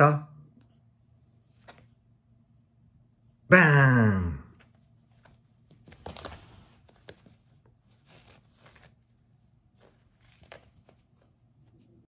Bang. Bam!